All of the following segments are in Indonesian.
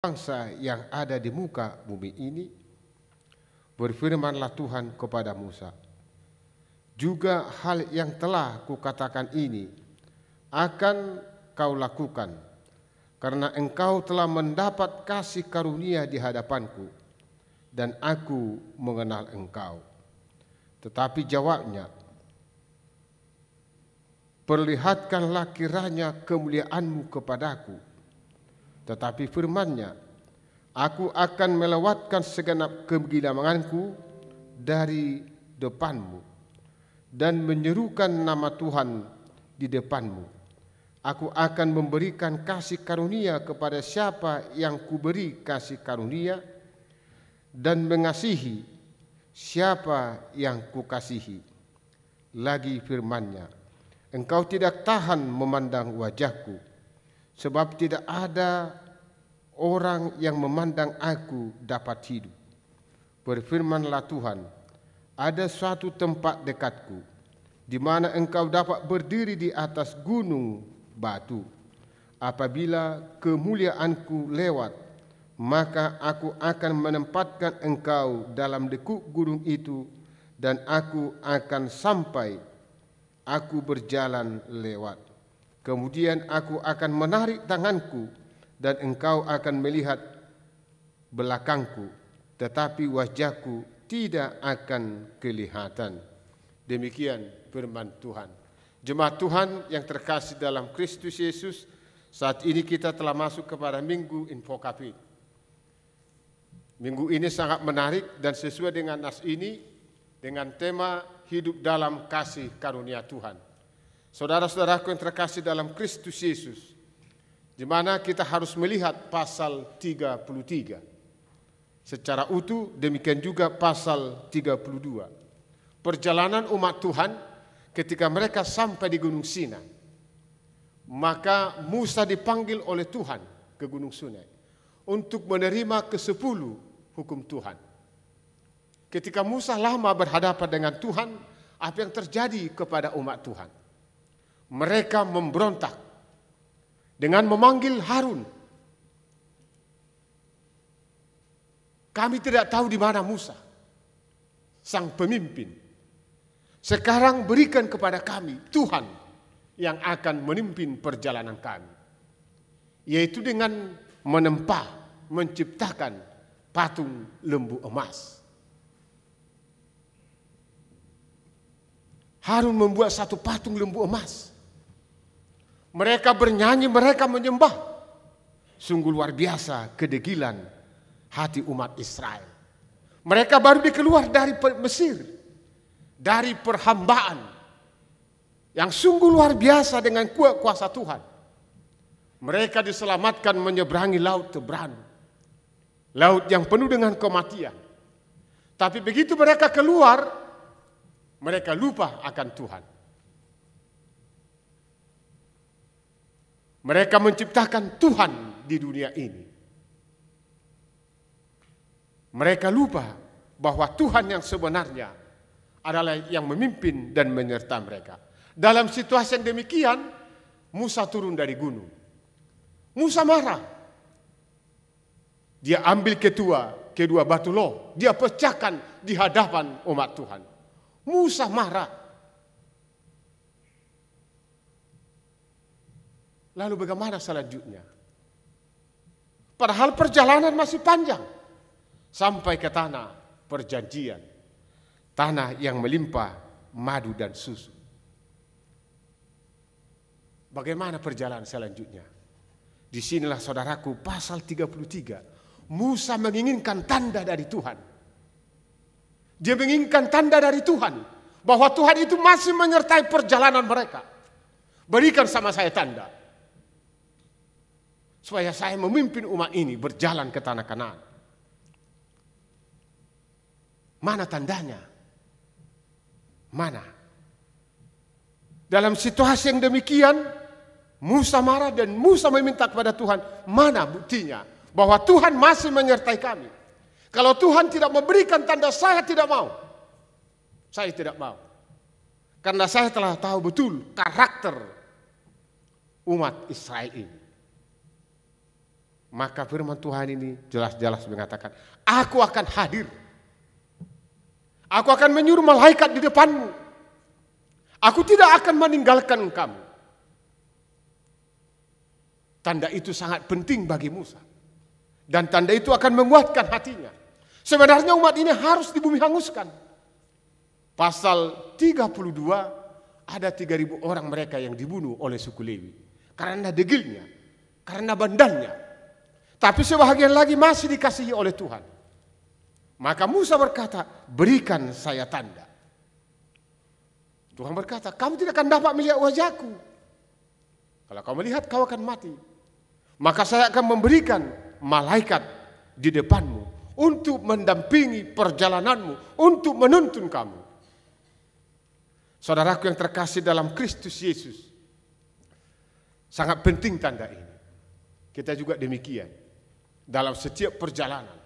bangsa yang ada di muka bumi ini. Berfirmanlah Tuhan kepada Musa, juga hal yang telah kukatakan ini akan kau lakukan, karena engkau telah mendapat kasih karunia di hadapanku, dan aku mengenal engkau. Tetapi jawabnya, perlihatkanlah kiranya kemuliaanmu kepadaku, tetapi firmannya, aku akan melewatkan segenap kegilamanganku dari depanmu dan menyerukan nama Tuhan di depanmu. Aku akan memberikan kasih karunia kepada siapa yang kuberi kasih karunia dan mengasihi siapa yang kukasihi. Lagi firmannya, engkau tidak tahan memandang wajahku sebab tidak ada orang yang memandang aku dapat hidup. Berfirmanlah Tuhan, ada suatu tempat dekatku, di mana engkau dapat berdiri di atas gunung batu. Apabila kemuliaanku lewat, maka aku akan menempatkan engkau dalam dekuk gunung itu dan aku akan sampai aku berjalan lewat. Kemudian aku akan menarik tanganku dan engkau akan melihat belakangku tetapi wajahku tidak akan kelihatan. Demikian firman Tuhan. Jemaat Tuhan yang terkasih dalam Kristus Yesus, saat ini kita telah masuk kepada Minggu Infokapi. Minggu ini sangat menarik dan sesuai dengan nas ini dengan tema hidup dalam kasih karunia Tuhan. Saudara-saudaraku yang terkasih dalam Kristus Yesus, di mana kita harus melihat pasal 33 secara utuh demikian juga pasal 32 perjalanan umat Tuhan ketika mereka sampai di Gunung Sina maka Musa dipanggil oleh Tuhan ke Gunung Sinai untuk menerima ke-10 hukum Tuhan ketika Musa lama berhadapan dengan Tuhan apa yang terjadi kepada umat Tuhan mereka memberontak dengan memanggil Harun. Kami tidak tahu di mana Musa, sang pemimpin. Sekarang berikan kepada kami Tuhan yang akan memimpin perjalanan kami. Yaitu dengan menempa, menciptakan patung lembu emas. Harun membuat satu patung lembu emas mereka bernyanyi, mereka menyembah. Sungguh luar biasa kedegilan hati umat Israel. Mereka baru dikeluar dari Mesir. Dari perhambaan. Yang sungguh luar biasa dengan kuasa Tuhan. Mereka diselamatkan menyeberangi laut Tebran, Laut yang penuh dengan kematian. Tapi begitu mereka keluar, mereka lupa akan Tuhan. Mereka menciptakan Tuhan di dunia ini. Mereka lupa bahwa Tuhan yang sebenarnya adalah yang memimpin dan menyerta mereka. Dalam situasi yang demikian, Musa turun dari gunung. Musa marah. Dia ambil ketua, kedua batu loh. Dia pecahkan di hadapan umat Tuhan. Musa marah. Lalu bagaimana selanjutnya? Padahal perjalanan masih panjang. Sampai ke tanah perjanjian. Tanah yang melimpah madu dan susu. Bagaimana perjalanan selanjutnya? Disinilah saudaraku pasal 33. Musa menginginkan tanda dari Tuhan. Dia menginginkan tanda dari Tuhan. Bahwa Tuhan itu masih menyertai perjalanan mereka. Berikan sama saya tanda supaya saya memimpin umat ini berjalan ke tanah Kanaan. Mana tandanya? Mana? Dalam situasi yang demikian, Musa marah dan Musa meminta kepada Tuhan, mana buktinya bahwa Tuhan masih menyertai kami? Kalau Tuhan tidak memberikan tanda, saya tidak mau. Saya tidak mau. Karena saya telah tahu betul karakter umat Israel ini. Maka firman Tuhan ini jelas-jelas mengatakan, aku akan hadir. Aku akan menyuruh malaikat di depanmu. Aku tidak akan meninggalkan kamu. Tanda itu sangat penting bagi Musa. Dan tanda itu akan menguatkan hatinya. Sebenarnya umat ini harus di bumi hanguskan. Pasal 32 ada 3000 orang mereka yang dibunuh oleh suku Lewi. Karena degilnya, karena bandalnya, tapi sebahagian lagi masih dikasihi oleh Tuhan. Maka Musa berkata, berikan saya tanda. Tuhan berkata, kamu tidak akan dapat melihat wajahku. Kalau kau melihat, kau akan mati. Maka saya akan memberikan malaikat di depanmu untuk mendampingi perjalananmu, untuk menuntun kamu. Saudaraku yang terkasih dalam Kristus Yesus, sangat penting tanda ini. Kita juga demikian dalam setiap perjalanan.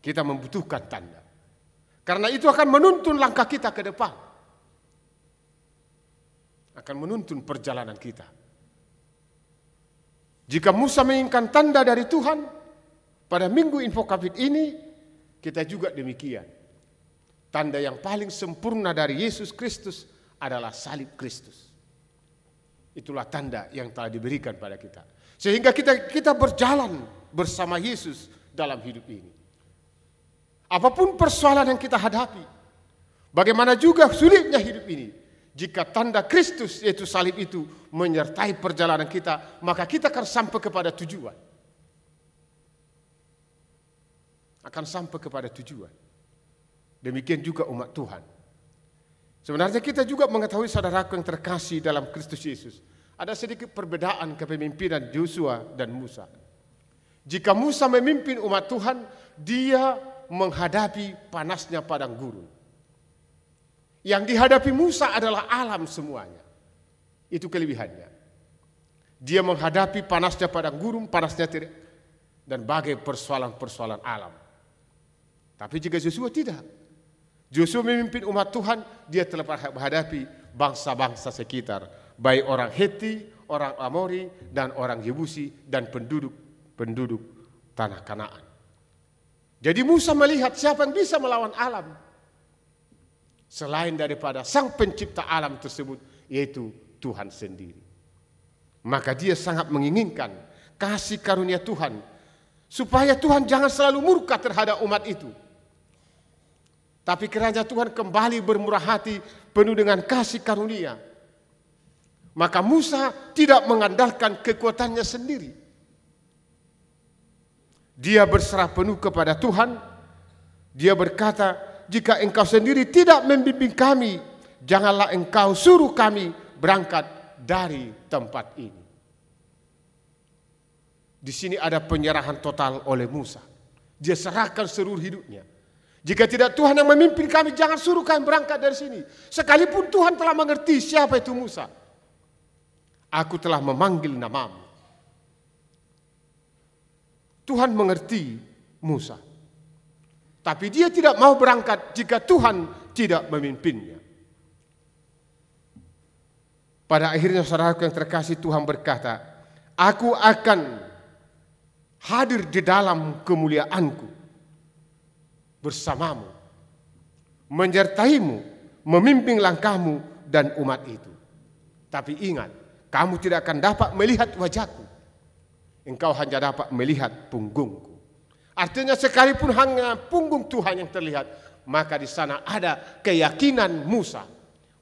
Kita membutuhkan tanda. Karena itu akan menuntun langkah kita ke depan. Akan menuntun perjalanan kita. Jika Musa menginginkan tanda dari Tuhan, pada minggu Info infokafit ini, kita juga demikian. Tanda yang paling sempurna dari Yesus Kristus adalah salib Kristus. Itulah tanda yang telah diberikan pada kita. Sehingga kita kita berjalan bersama Yesus dalam hidup ini. Apapun persoalan yang kita hadapi, bagaimana juga sulitnya hidup ini, jika tanda Kristus yaitu salib itu menyertai perjalanan kita, maka kita akan sampai kepada tujuan. Akan sampai kepada tujuan. Demikian juga umat Tuhan. Sebenarnya kita juga mengetahui saudaraku yang terkasih dalam Kristus Yesus. Ada sedikit perbedaan kepemimpinan Yosua dan Musa. Jika Musa memimpin umat Tuhan, dia menghadapi panasnya padang gurun. Yang dihadapi Musa adalah alam semuanya. Itu kelebihannya. Dia menghadapi panasnya padang gurun, panasnya tidak, dan bagai persoalan-persoalan alam. Tapi jika Yosua tidak, Yosua memimpin umat Tuhan, dia telah menghadapi bangsa-bangsa sekitar, baik orang Heti, orang Amori, dan orang Yebusi, dan penduduk-penduduk tanah Kanaan. Jadi Musa melihat siapa yang bisa melawan alam selain daripada sang pencipta alam tersebut yaitu Tuhan sendiri. Maka dia sangat menginginkan kasih karunia Tuhan supaya Tuhan jangan selalu murka terhadap umat itu. Tapi kerajaan Tuhan kembali bermurah hati penuh dengan kasih karunia maka Musa tidak mengandalkan kekuatannya sendiri. Dia berserah penuh kepada Tuhan. Dia berkata, jika engkau sendiri tidak membimbing kami, janganlah engkau suruh kami berangkat dari tempat ini. Di sini ada penyerahan total oleh Musa. Dia serahkan seluruh hidupnya. Jika tidak Tuhan yang memimpin kami, jangan suruh kami berangkat dari sini. Sekalipun Tuhan telah mengerti siapa itu Musa aku telah memanggil namamu. Tuhan mengerti Musa. Tapi dia tidak mau berangkat jika Tuhan tidak memimpinnya. Pada akhirnya saudara yang terkasih Tuhan berkata, Aku akan hadir di dalam kemuliaanku bersamamu, menyertaimu, memimpin langkahmu dan umat itu. Tapi ingat, kamu tidak akan dapat melihat wajahku. Engkau hanya dapat melihat punggungku. Artinya sekalipun hanya punggung Tuhan yang terlihat, maka di sana ada keyakinan Musa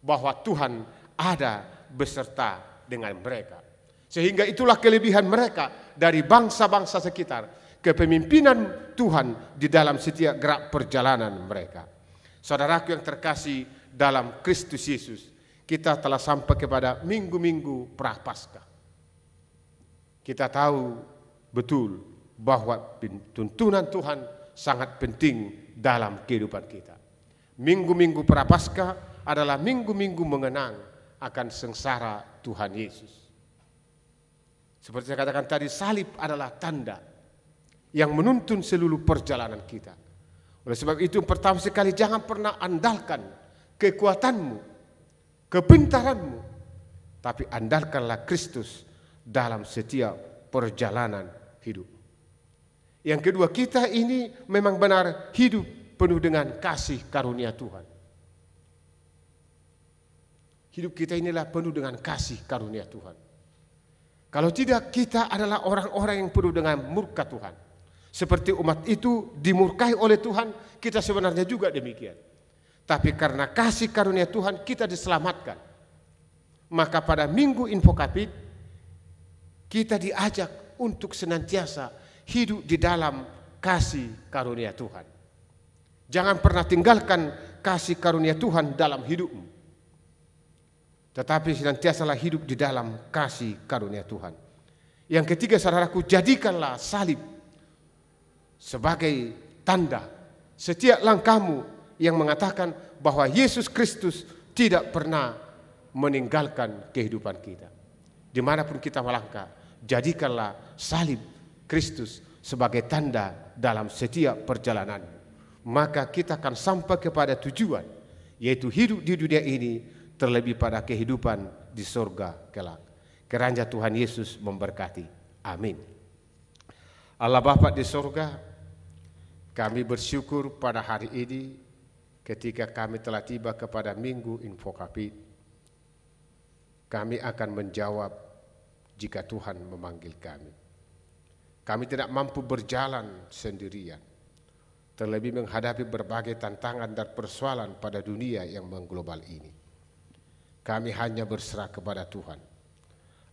bahwa Tuhan ada beserta dengan mereka. Sehingga itulah kelebihan mereka dari bangsa-bangsa sekitar. Kepemimpinan Tuhan di dalam setiap gerak perjalanan mereka. Saudaraku yang terkasih dalam Kristus Yesus, kita telah sampai kepada minggu-minggu prapaskah. Kita tahu betul bahwa tuntunan Tuhan sangat penting dalam kehidupan kita. Minggu-minggu prapaskah adalah minggu-minggu mengenang akan sengsara Tuhan Yesus. Seperti saya katakan tadi, salib adalah tanda yang menuntun seluruh perjalanan kita. Oleh sebab itu, pertama sekali jangan pernah andalkan kekuatanmu kepintaranmu, tapi andalkanlah Kristus dalam setiap perjalanan hidup. Yang kedua, kita ini memang benar hidup penuh dengan kasih karunia Tuhan. Hidup kita inilah penuh dengan kasih karunia Tuhan. Kalau tidak, kita adalah orang-orang yang penuh dengan murka Tuhan. Seperti umat itu dimurkai oleh Tuhan, kita sebenarnya juga demikian. Tapi karena kasih karunia Tuhan kita diselamatkan. Maka pada minggu infokapit kita diajak untuk senantiasa hidup di dalam kasih karunia Tuhan. Jangan pernah tinggalkan kasih karunia Tuhan dalam hidupmu. Tetapi senantiasalah hidup di dalam kasih karunia Tuhan. Yang ketiga saudaraku, jadikanlah salib sebagai tanda setiap langkahmu yang mengatakan bahwa Yesus Kristus tidak pernah meninggalkan kehidupan kita. Dimanapun kita melangkah, jadikanlah salib Kristus sebagai tanda dalam setiap perjalanan. Maka kita akan sampai kepada tujuan, yaitu hidup di dunia ini terlebih pada kehidupan di sorga kelak. Keranja Tuhan Yesus memberkati. Amin. Allah Bapa di sorga, kami bersyukur pada hari ini ketika kami telah tiba kepada minggu infokapit, kami akan menjawab jika Tuhan memanggil kami. Kami tidak mampu berjalan sendirian, terlebih menghadapi berbagai tantangan dan persoalan pada dunia yang mengglobal ini. Kami hanya berserah kepada Tuhan,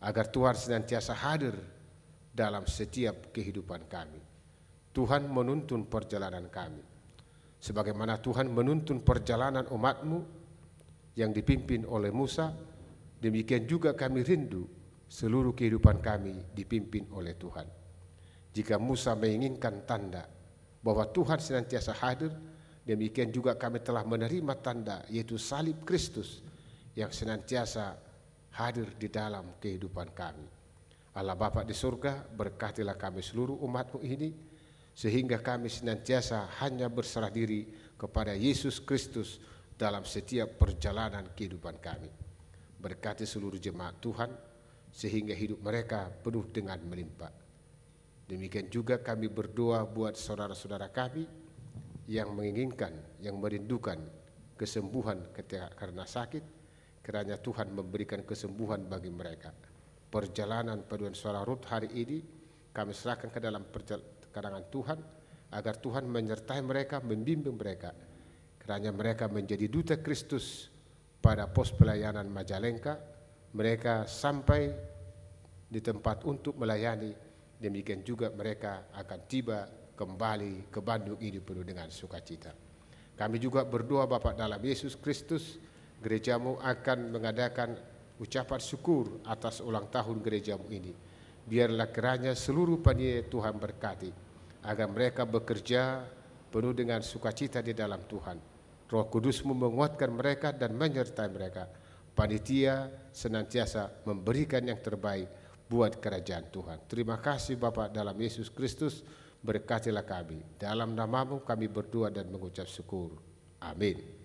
agar Tuhan senantiasa hadir dalam setiap kehidupan kami. Tuhan menuntun perjalanan kami sebagaimana Tuhan menuntun perjalanan umatmu yang dipimpin oleh Musa, demikian juga kami rindu seluruh kehidupan kami dipimpin oleh Tuhan. Jika Musa menginginkan tanda bahwa Tuhan senantiasa hadir, demikian juga kami telah menerima tanda yaitu salib Kristus yang senantiasa hadir di dalam kehidupan kami. Allah Bapa di surga, berkatilah kami seluruh umatmu ini, sehingga kami senantiasa hanya berserah diri kepada Yesus Kristus dalam setiap perjalanan kehidupan kami. Berkati seluruh jemaat Tuhan sehingga hidup mereka penuh dengan melimpah. Demikian juga kami berdoa buat saudara-saudara kami yang menginginkan, yang merindukan kesembuhan ketika karena sakit, kiranya Tuhan memberikan kesembuhan bagi mereka. Perjalanan paduan suara Ruth hari ini kami serahkan ke dalam perjalanan karangan Tuhan agar Tuhan menyertai mereka, membimbing mereka. kerana mereka menjadi duta Kristus pada pos pelayanan Majalengka. Mereka sampai di tempat untuk melayani. Demikian juga mereka akan tiba kembali ke Bandung ini penuh dengan sukacita. Kami juga berdoa Bapak dalam Yesus Kristus, gerejamu akan mengadakan ucapan syukur atas ulang tahun gerejamu ini biarlah kiranya seluruh panitia Tuhan berkati, agar mereka bekerja penuh dengan sukacita di dalam Tuhan. Roh Kudus menguatkan mereka dan menyertai mereka. Panitia senantiasa memberikan yang terbaik buat kerajaan Tuhan. Terima kasih Bapa dalam Yesus Kristus, berkatilah kami. Dalam namamu kami berdoa dan mengucap syukur. Amin.